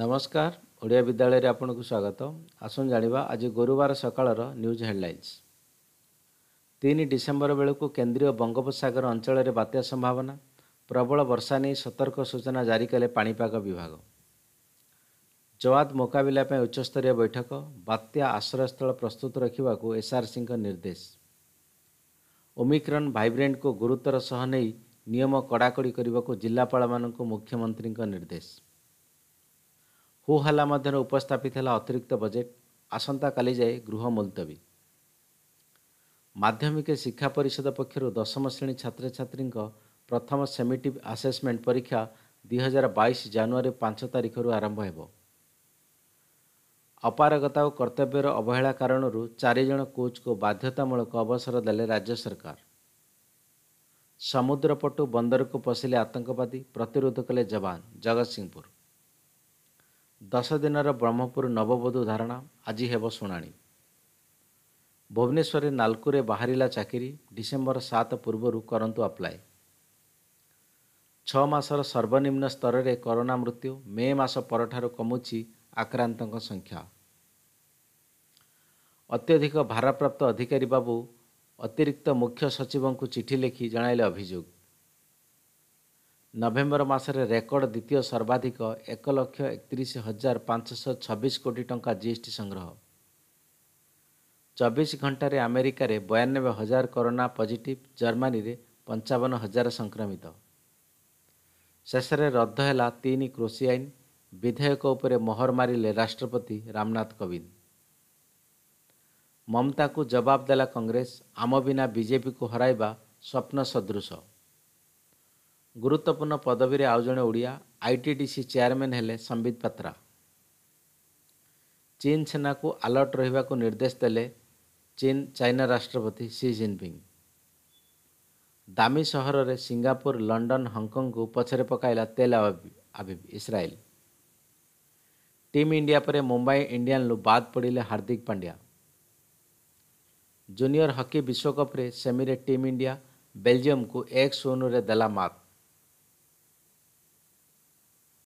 ନମସ୍କାର ଓଡ଼ିଆ ବିଦ୍ୟାଳୟରେ ଆପଣଙ୍କୁ ସ୍ୱାଗତ ଆସନ୍ତୁ ଜାଣିବା ଆଜି ଗୁରୁବାର ସକାଳର ନ୍ୟୁଜ୍ ହେଡ଼ଲାଇନ୍ସ ତିନି ଡିସେମ୍ବର ବେଳକୁ କେନ୍ଦ୍ରୀୟ ବଙ୍ଗୋପସାଗର ଅଞ୍ଚଳରେ ବାତ୍ୟା ସମ୍ଭାବନା ପ୍ରବଳ ବର୍ଷା ନେଇ ସତର୍କ ସୂଚନା ଜାରି କଲେ ପାଣିପାଗ ବିଭାଗ ଜୱାଦ ମୁକାବିଲା ପାଇଁ ଉଚ୍ଚସ୍ତରୀୟ ବୈଠକ ବାତ୍ୟା ଆଶ୍ରୟସ୍ଥଳ ପ୍ରସ୍ତୁତ ରଖିବାକୁ ଏସ୍ଆର୍ସିଙ୍କ ନିର୍ଦ୍ଦେଶ ଓମିକ୍ରନ୍ ଭାଇବ୍ରେଣ୍ଟକୁ ଗୁରୁତର ସହ ନେଇ ନିୟମ କଡ଼ାକଡ଼ି କରିବାକୁ ଜିଲ୍ଲାପାଳମାନଙ୍କୁ ମୁଖ୍ୟମନ୍ତ୍ରୀଙ୍କ ନିର୍ଦ୍ଦେଶ ହୋହାଲ୍ଲା ମଧ୍ୟରେ ଉପସ୍ଥାପିତ ହେଲା ଅତିରିକ୍ତ ବଜେଟ୍ ଆସନ୍ତାକାଲି ଯାଏ ଗୃହ ମୁଲତବୀ ମାଧ୍ୟମିକ ଶିକ୍ଷା ପରିଷଦ ପକ୍ଷରୁ ଦଶମ ଶ୍ରେଣୀ ଛାତ୍ରଛାତ୍ରୀଙ୍କ ପ୍ରଥମ ସେମିଟିଭ୍ ଆସେସମେଣ୍ଟ ପରୀକ୍ଷା ଦୁଇ ହଜାର ବାଇଶ ଜାନୁଆରୀ ପାଞ୍ଚ ତାରିଖରୁ ଆରମ୍ଭ ହେବ ଅପାରଗତା ଓ କର୍ତ୍ତବ୍ୟର ଅବହେଳା କାରଣରୁ ଚାରିଜଣ କୋଚ୍କୁ ବାଧ୍ୟତାମୂଳକ ଅବସର ଦେଲେ ରାଜ୍ୟ ସରକାର ସମୁଦ୍ରପଟୁ ବନ୍ଦରକୁ ପଶିଲେ ଆତଙ୍କବାଦୀ ପ୍ରତିରୋଧ କଲେ ଯବାନ ଜଗତସିଂହପୁର ଦଶ ଦିନର ବ୍ରହ୍ମପୁର ନବବଧୁ ଧାରଣା ଆଜି ହେବ ଶୁଣାଣି ଭୁବନେଶ୍ୱରରେ ନାଲକୁରେ ବାହାରିଲା ଚାକିରି ଡିସେମ୍ବର ସାତ ପୂର୍ବରୁ କରନ୍ତୁ ଆପ୍ଲାଏ ଛଅ ମାସର ସର୍ବନିମ୍ନ ସ୍ତରରେ କରୋନା ମୃତ୍ୟୁ ମେ ମାସ ପରଠାରୁ କମୁଛି ଆକ୍ରାନ୍ତଙ୍କ ସଂଖ୍ୟା ଅତ୍ୟଧିକ ଭାରପ୍ରାପ୍ତ ଅଧିକାରୀ ବାବୁ ଅତିରିକ୍ତ ମୁଖ୍ୟ ସଚିବଙ୍କୁ ଚିଠି ଲେଖି ଜଣାଇଲେ ଅଭିଯୋଗ ନଭେମ୍ବର ମାସରେ ରେକର୍ଡ ଦ୍ୱିତୀୟ ସର୍ବାଧିକ ଏକ ଲକ୍ଷ ଏକତିରିଶ ହଜାର ପାଞ୍ଚଶହ ଛବିଶ କୋଟି ଟଙ୍କା ଜିଏସ୍ଟି ସଂଗ୍ରହ ଚବିଶ ଘଣ୍ଟାରେ ଆମେରିକାରେ ବୟାନବେ ହଜାର କରୋନା ପଜିଟିଭ୍ ଜର୍ମାନୀରେ ପଞ୍ଚାବନ ହଜାର ସଂକ୍ରମିତ ଶେଷରେ ରଦ୍ଦ ହେଲା ତିନି କୃଷି ଆଇନ ବିଧେୟକ ଉପରେ ମୋହର ମାରିଲେ ରାଷ୍ଟ୍ରପତି ରାମନାଥ କୋବିନ୍ଦ ମମତାକୁ ଜବାବ ଦେଲା କଂଗ୍ରେସ ଆମ ବିନା ବିଜେପିକୁ ହରାଇବା ସ୍ୱପ୍ନ ସଦୃଶ गुरुत्वपूर्ण पदवी से आज जन ओडिया आईटीडीसी चेयरमैन है संबित पत्रा चीन सेना को आलर्ट रहा निर्देश दे चीन चाइना राष्ट्रपति सी जिनपिंग दामी सहर से सिंगापुर लंडन हंगकंग को पचरे पकाइला तेल आबिब इस्राएल टीम इंडिया पर मुंबई इंडियान बाद पड़े हार्दिक पांड्या जूनियर हॉकी विश्वकप रे सेमी रे टीम इंडिया बेल्जियम को एक शून्य देला मात